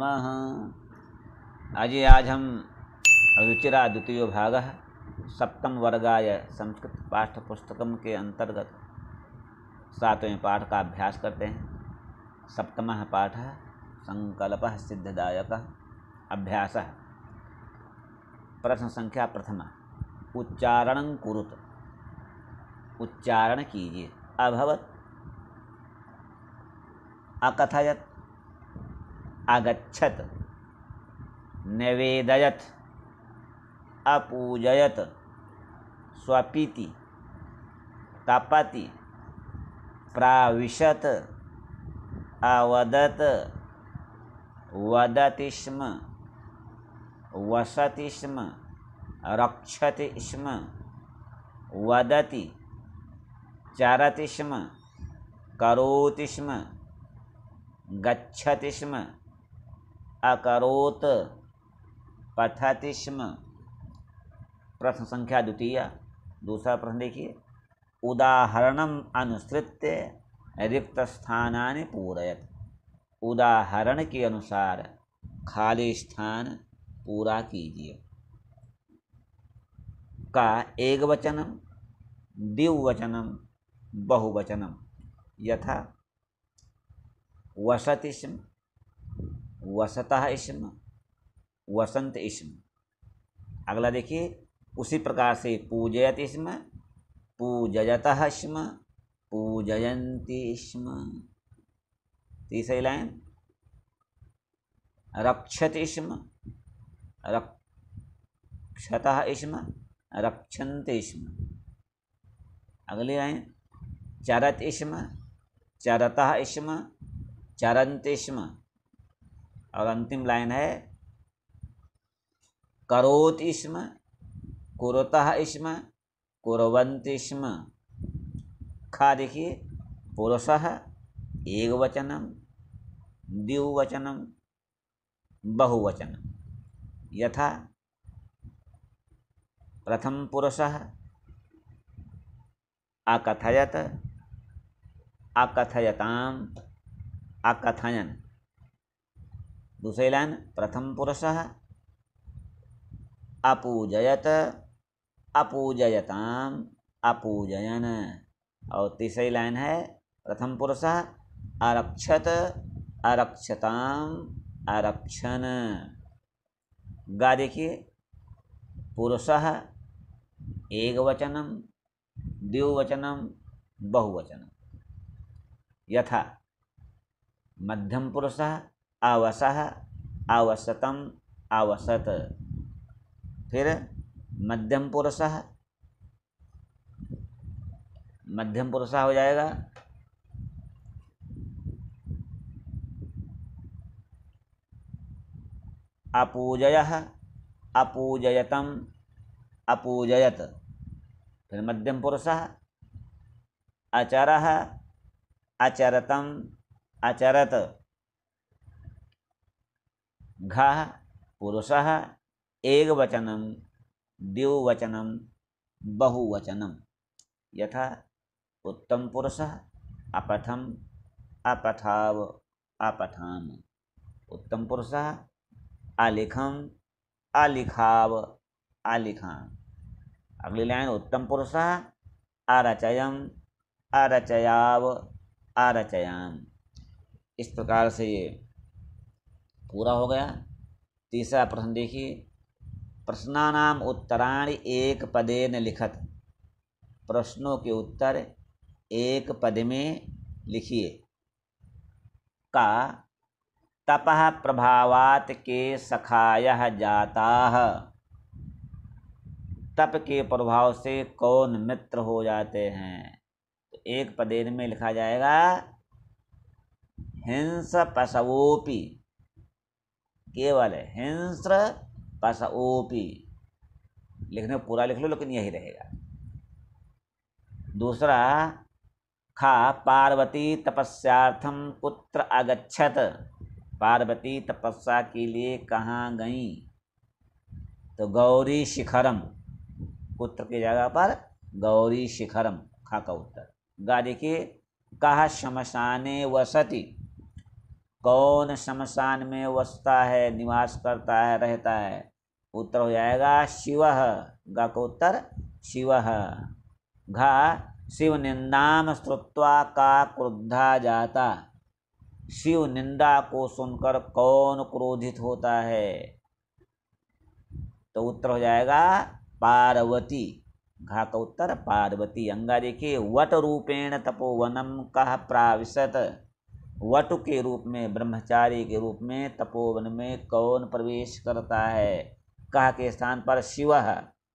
नमः अजय आज हम रुचिरा द्वितीय भाग सप्तम वर्गाय संस्कृत पाठ्यपुस्तक के अंतर्गत सातवें पाठ का अभ्यास करते हैं सप्तम पाठ संकल्प सिद्धदायक अभ्यास प्रश्न संख्या प्रथम उच्चारण कुरुत उच्चारण कीजिए अभवत अकथयत अगछत निवेदयत अपूजयत स्वपीति तपति प्राविशत अवदत वदति स्म वसति स्म रक्षति स्म वदति चरति स्म करोति स्म गच्छति स्म अकरोत पठति स्म प्रश्न संख्या द्वितीय दूसरा प्रश्न देखिए उदाहरण अनुसृत्य रिक्त स्थानानि पूरयत उदाहरण के अनुसार खाली स्थान पूरा कीजिए का एक वचनम द्विवचनम बहुवचनम यथा वसतिस्म वसत इसम वसंत इसम अगला देखिए उसी प्रकार से पूजयत इसम पूजयत इसम पूजयंती इसम तीसरी लाइन रक्षत इसम रक्षत इसम रक्षंत इसम अगली लाइन चरत इसम चरत इसम चरंत इसम और अंतिम लाइन है करोत इसम कुरतः इसम कुरवंत इसम खा देखिए पुरुष एक वचनम द्विवचनम बहुवचन यथा प्रथम पुरुष अकथयत अकथयताम अकथयन दूसरी लाइन प्रथम पुरुष अपूजयत अपूजयताम अपूजयन और तीसरी लाइन है प्रथम पुरुष अरक्षत अरक्षताम अरक्षण गा देखिए पुरुष एक वचनम द्विवचनम बहुवचनम यथा मध्यम पुरुष आवसह आवसतम अवसत फिर मध्यम पुरुष मध्यम पुरुष हो जाएगा अपूजय अपूजयतम अपूजयत फिर मध्यम पुरुष अचर अचरतम अचरत घः एक वचन दिवचन बहुवचन यथा पुरुष अपथम अपथाव उत्तम पुरुष अलिखम अलिखाव अलिखाम अगली लाइन उत्तम पुरुष अरचयम अरचयाव अरचयाम इस प्रकार से ये पूरा हो गया तीसरा प्रश्न देखिए प्रश्नानाम उत्तराण एक पदे न लिखत प्रश्नों के उत्तर एक पद में लिखिए का तप प्रभावात के सखाया जाता तप के प्रभाव से कौन मित्र हो जाते हैं तो एक पदेन में लिखा जाएगा हिंस पशवोपी केवल हिंस्र पस ओपी लिखने पूरा लिख लो लेकिन यही रहेगा दूसरा खा पार्वती तपस्यार्थम पुत्र अगच्छत पार्वती तपस्या के लिए कहाँ गई तो गौरी शिखरम पुत्र की जगह पर गौरी शिखरम खा का उत्तर गा देखिए कहा शमशाने वसती कौन शमशान में वसता है निवास करता है रहता है उत्तर हो जाएगा शिव गा को उत्तर शिव घा शिव निंदाम श्रुत्वा का क्रुद्धा जाता शिव निंदा को सुनकर कौन क्रोधित होता है तो उत्तर हो जाएगा पार्वती घा का उत्तर पार्वती अंगा देखिए वट रूपेण तपोवनम कह प्राविशत वटु के रूप में ब्रह्मचारी के रूप में तपोवन में कौन प्रवेश करता है कह के स्थान पर शिव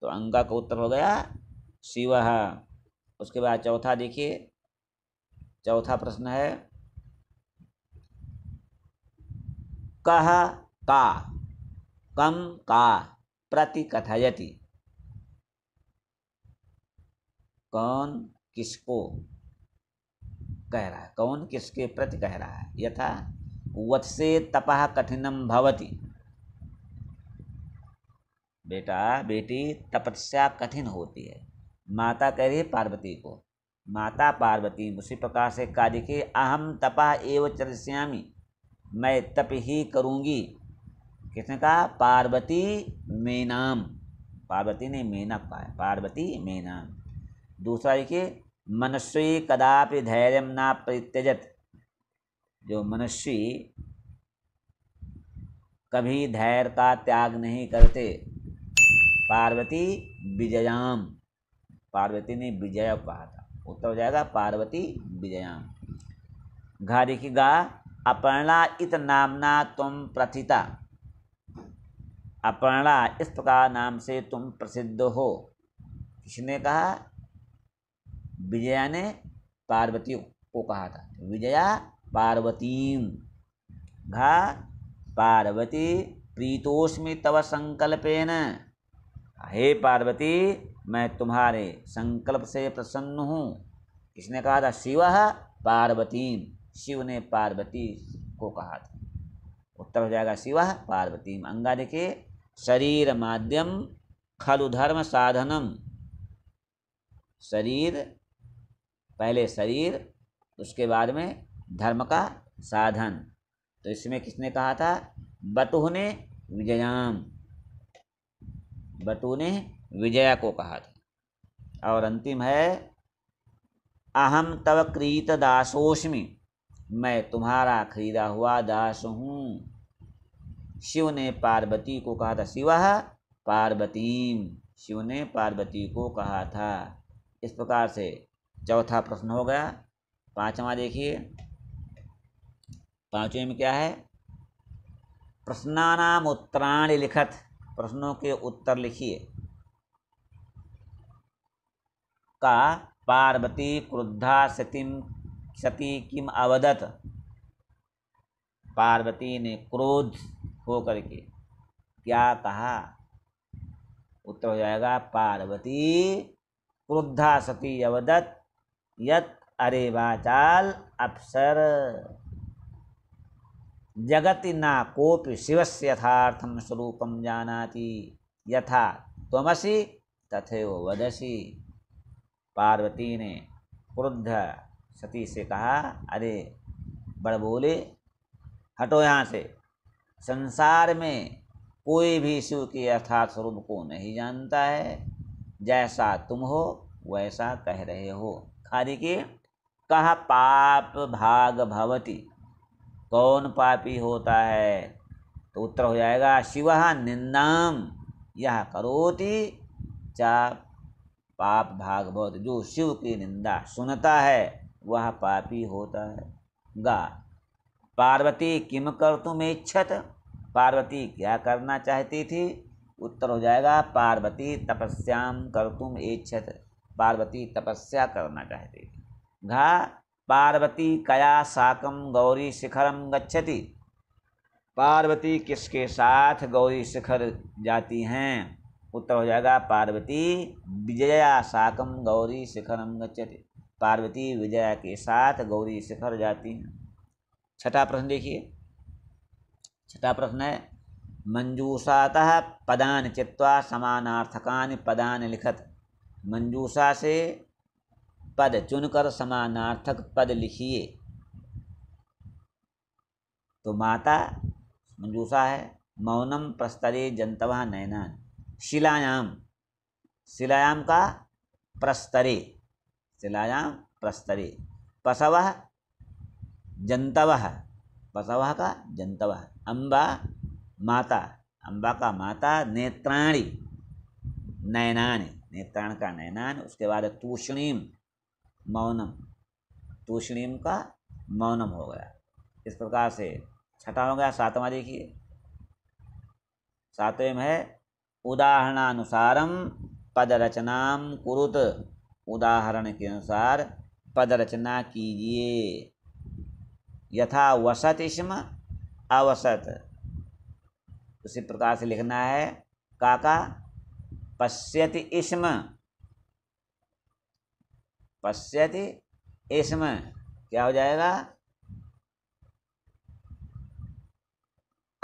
तो अंगा का उत्तर हो गया शिव उसके बाद चौथा देखिए चौथा प्रश्न है कह का कम का प्रति कथयति कौन किसको कह रहा है कौन किसके प्रति कह रहा है यथा वत्से तपा कठिनम भवती बेटा बेटी तपस्या कठिन होती है माता कह रही है पार्वती को माता पार्वती उसी प्रकार से कहा देखिए अहम तपा एव चरस्यामी मैं तप ही करूँगी किसने कहा पार्वती मेनाम पार्वती ने मेना पाया पार्वती मेनाम दूसरा देखिए मनस्वी कदापि धैर्य ना परित्यजत जो मनस्वी कभी धैर्य का त्याग नहीं करते पार्वती विजयाम पार्वती ने विजय कहा था उत्तर हो जाएगा पार्वती विजयाम घारी की गा अपर्णा इत नामना तुम प्रथिता अपर्णा इस प्रकार नाम से तुम प्रसिद्ध हो किसने कहा विजया ने पार्वती को कहा था विजया पार्वतीम घा पार्वती प्रीतोष्मि तव संकल्पेन हे पार्वती मैं तुम्हारे संकल्प से प्रसन्न हूँ किसने कहा था शिव पार्वती शिव ने पार्वती को कहा था उत्तर हो जाएगा शिव पार्वती अंगा देखिए शरीर माध्यम खलु धर्म साधनम शरीर पहले शरीर उसके बाद में धर्म का साधन तो इसमें किसने कहा था बतु ने विजयाम बतु ने विजया को कहा था और अंतिम है अहम तव क्रीत दासोश्मी मैं तुम्हारा खरीदा हुआ दास हूँ शिव ने पार्वती को कहा था शिव पार्वतीम शिव ने पार्वती को कहा था इस प्रकार से चौथा प्रश्न हो गया पांचवा देखिए पांचवें में क्या है प्रश्नानाम उत्तराणी लिखत प्रश्नों के उत्तर लिखिए का पार्वती क्रुद्धा सतीम सती किम अवदत पार्वती ने क्रोध होकर के क्या कहा उत्तर हो जाएगा पार्वती क्रुद्धा सती अवदत यत वाचाल अप्सर जगति न कोपि शिव से यथार्थम स्वरूपम जाना यथा तमसी तथे वदसी पार्वती ने क्रुद्ध सती से कहा अरे बड़बोले हटो यहाँ से संसार में कोई भी शिव के यथार्थ स्वरूप को नहीं जानता है जैसा तुम हो वैसा कह रहे हो आदि की कहा पाप भाग भवती कौन पापी होता है तो उत्तर हो जाएगा शिव निंदा यह करोति चा पाप भाग भवती जो शिव की निंदा सुनता है वह पापी होता है गा पार्वती किम कर तुम इच्छत पार्वती क्या करना चाहती थी उत्तर हो जाएगा पार्वती तपस्याम कर तुम इच्छत पार्वती तपस्या करना चाहती थी घा पार्वती कया साकम गौरी शिखरम गच्छति पार्वती किसके साथ गौरी शिखर जाती हैं उत्तर हो जाएगा पार्वती विजया साकम गौरी शिखरम गच्छति पार्वती विजया के साथ गौरी शिखर जाती हैं छठा प्रश्न देखिए छठा प्रश्न है मंजूषातः पदान चित्वा समानार्थकान पदान लिखत मंजूषा से पद चुनकर समानार्थक पद लिखिए तो माता मंजूषा है मौनम प्रस्तरे जंतवा नैनान शिलायाम शिलायाम का प्रस्तरे शिलायाम प्रस्तरे पशव जंतव पशव का जंतव अम्बा माता अम्बा का माता नेत्राणी नयनानी नेत्रण का नयनान उसके बाद तूषणीम मौनम तूषणीम का मौनम हो गया इस प्रकार से छठा हो गया सातवां देखिए सातवें में है उदाहरणानुसारम पद रचनाम कुरुत उदाहरण के अनुसार पद रचना कीजिए यथा वसत इसम अवसत उसी प्रकार से लिखना है काका पश्यति इसम पश्यति इसम क्या हो जाएगा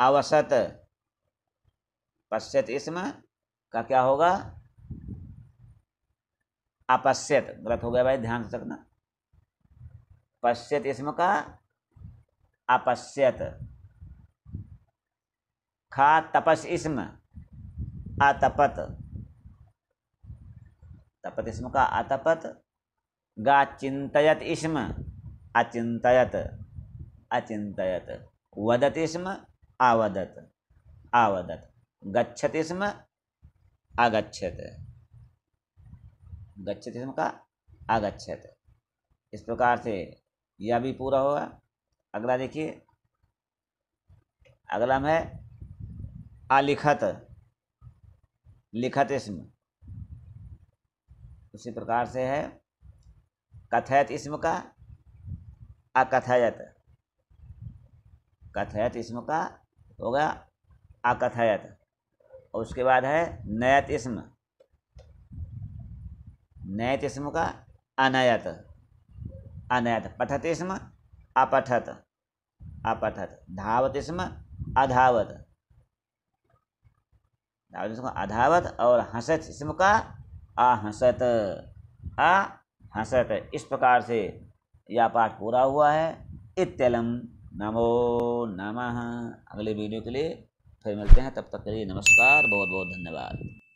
अवसत पश्यत इसम का क्या होगा अपश्यत गलत हो गया भाई ध्यान से रखना पश्यत इसम का अपश्यत खा तपस इसम अतपत तपत इसम का अतपत गा चिंतयत इसम अचिंतयत अचिंतयत वदत इसम आवदत आवदत गच्छत इसम अगच्छत गच्छत इसम का आगछत इस प्रकार से यह भी पूरा होगा अगला देखिए अगला में अलिखत लिखत इसमें उसी प्रकार से है कथयत इसम का अकथयत कथयत इसम का होगा अकथयत और उसके बाद है नयत इसम नयत इसम का अनयत अनयत पठत इसम अपठत अपठत धावत इसम अधावत धावत इसम अधावत और हंसत इसम का आ हंसत आ हंसत इस प्रकार से यह पाठ पूरा हुआ है इतलम नमो नमः अगले वीडियो के लिए फिर मिलते हैं तब तक के लिए नमस्कार बहुत बहुत धन्यवाद